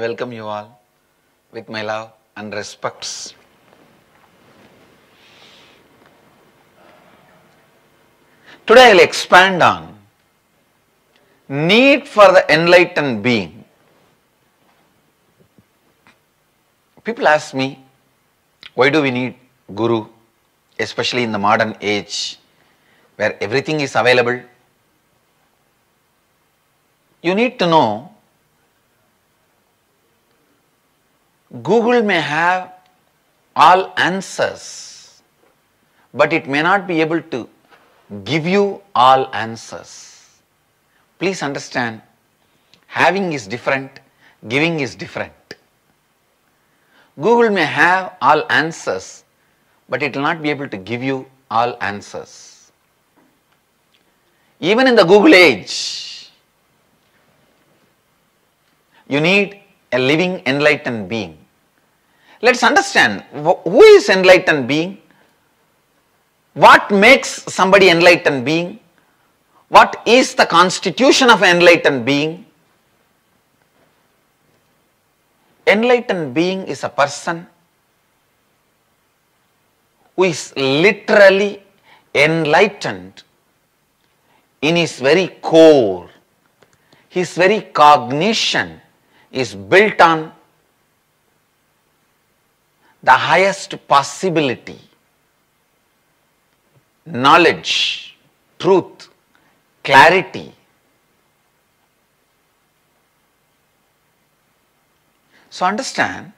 I welcome you all with my love and respects. Today I will expand on need for the enlightened being. People ask me, why do we need guru, especially in the modern age where everything is available? You need to know Google may have all answers, but it may not be able to give you all answers. Please understand, having is different, giving is different. Google may have all answers, but it will not be able to give you all answers. Even in the Google age, you need a living enlightened being. Let us understand who is enlightened being, what makes somebody enlightened being, what is the constitution of enlightened being. Enlightened being is a person who is literally enlightened in his very core, his very cognition is built on the highest possibility, knowledge, truth, clarity. So understand,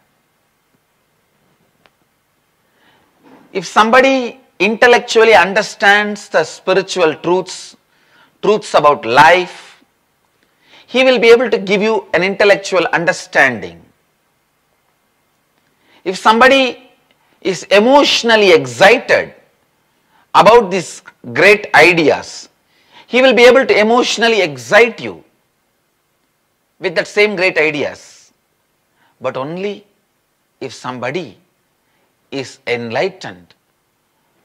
if somebody intellectually understands the spiritual truths, truths about life, he will be able to give you an intellectual understanding if somebody is emotionally excited about these great ideas, he will be able to emotionally excite you with that same great ideas, but only if somebody is enlightened,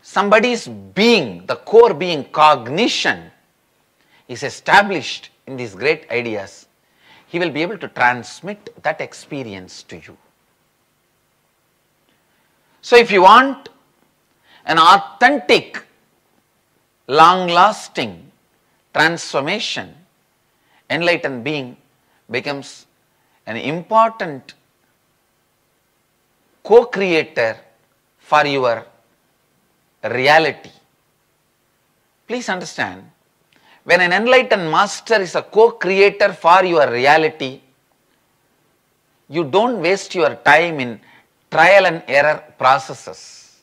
somebody's being, the core being, cognition is established in these great ideas, he will be able to transmit that experience to you. So, if you want an authentic, long lasting transformation, enlightened being becomes an important co creator for your reality. Please understand when an enlightened master is a co creator for your reality, you don't waste your time in trial and error processes.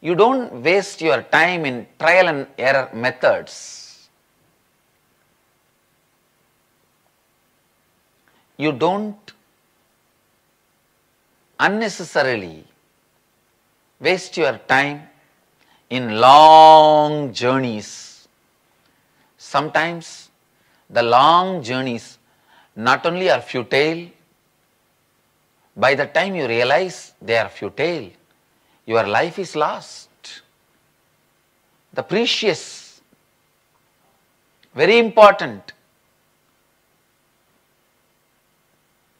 You don't waste your time in trial and error methods. You don't unnecessarily waste your time in long journeys. Sometimes the long journeys not only are futile, by the time you realize they are futile, your life is lost. The precious, very important,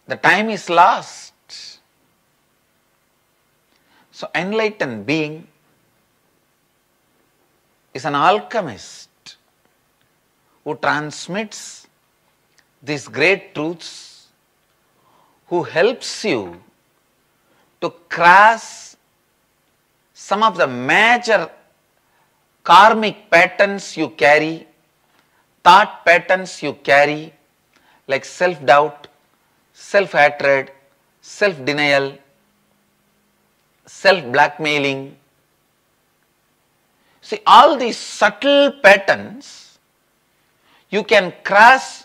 the time is lost. So, enlightened being is an alchemist who transmits these great truths who helps you to cross some of the major karmic patterns you carry, thought patterns you carry like self-doubt, self-hatred, self-denial, self-blackmailing. See all these subtle patterns you can cross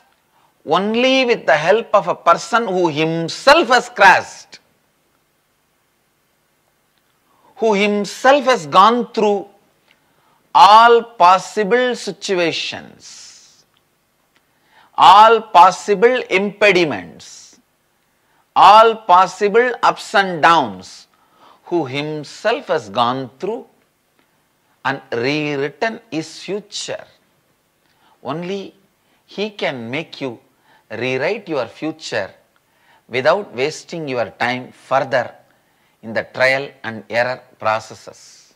only with the help of a person who himself has crashed, who himself has gone through all possible situations, all possible impediments, all possible ups and downs, who himself has gone through and rewritten his future. Only he can make you rewrite your future without wasting your time further in the trial and error processes.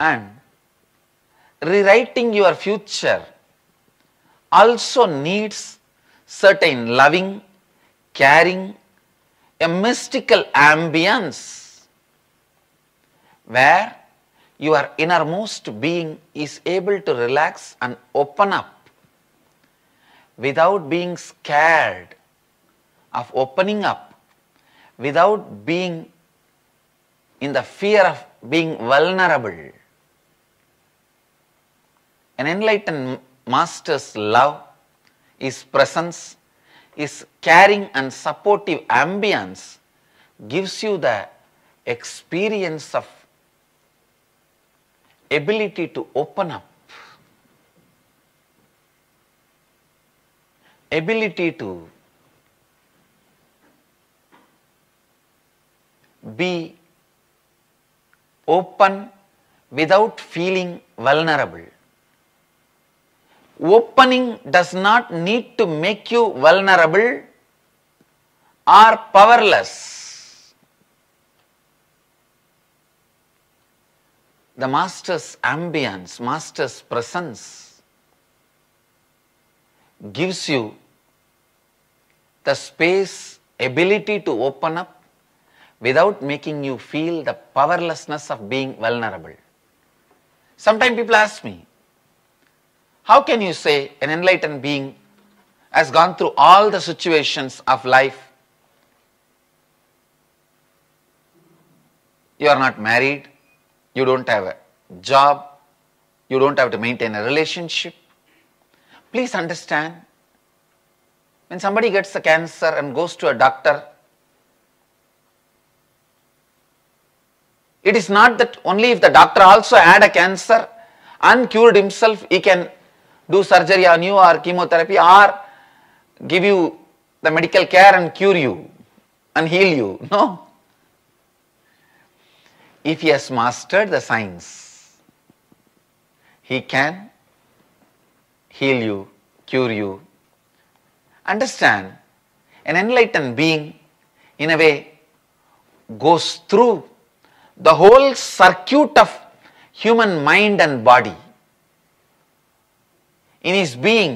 And rewriting your future also needs certain loving, caring, a mystical ambience where your innermost being is able to relax and open up without being scared of opening up, without being in the fear of being vulnerable. An enlightened master's love, his presence, his caring and supportive ambience gives you the experience of ability to open up, ability to be open without feeling vulnerable. Opening does not need to make you vulnerable or powerless. the master's ambience, master's presence gives you the space, ability to open up without making you feel the powerlessness of being vulnerable. Sometimes people ask me, how can you say an enlightened being has gone through all the situations of life? You are not married, you don't have a job, you don't have to maintain a relationship. Please understand, when somebody gets a cancer and goes to a doctor, it is not that only if the doctor also had a cancer and cured himself, he can do surgery on you or chemotherapy or give you the medical care and cure you and heal you. No if he has mastered the science, he can heal you, cure you. Understand, an enlightened being, in a way, goes through the whole circuit of human mind and body. In his being,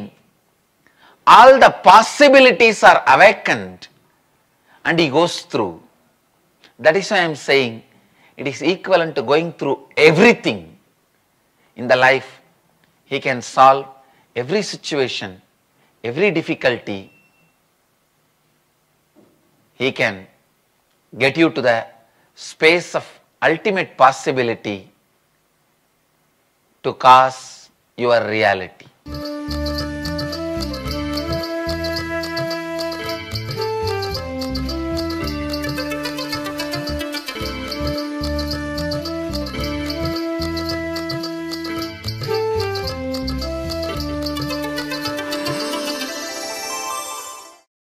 all the possibilities are awakened and he goes through. That is why I am saying it is equivalent to going through everything in the life. He can solve every situation, every difficulty. He can get you to the space of ultimate possibility to cause your reality.